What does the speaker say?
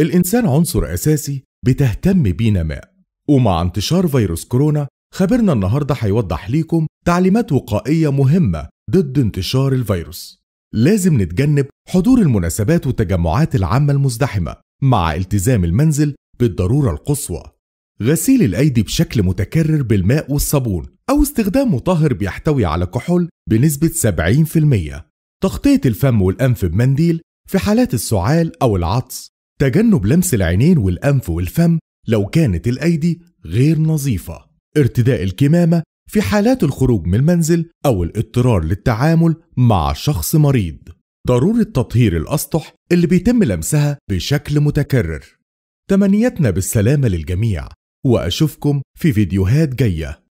الإنسان عنصر أساسي بتهتم بينا ما ومع انتشار فيروس كورونا خبرنا النهاردة هيوضح ليكم تعليمات وقائية مهمة ضد انتشار الفيروس لازم نتجنب حضور المناسبات والتجمعات العامة المزدحمة مع التزام المنزل بالضرورة القصوى غسيل الأيدي بشكل متكرر بالماء والصابون أو استخدام مطهر بيحتوي على كحول بنسبة 70% تغطية الفم والأنف بمنديل في حالات السعال أو العطس تجنب لمس العينين والأنف والفم لو كانت الأيدي غير نظيفة ارتداء الكمامة في حالات الخروج من المنزل أو الاضطرار للتعامل مع شخص مريض ضرورة تطهير الأسطح اللي بيتم لمسها بشكل متكرر تمنياتنا بالسلامة للجميع وأشوفكم في فيديوهات جايه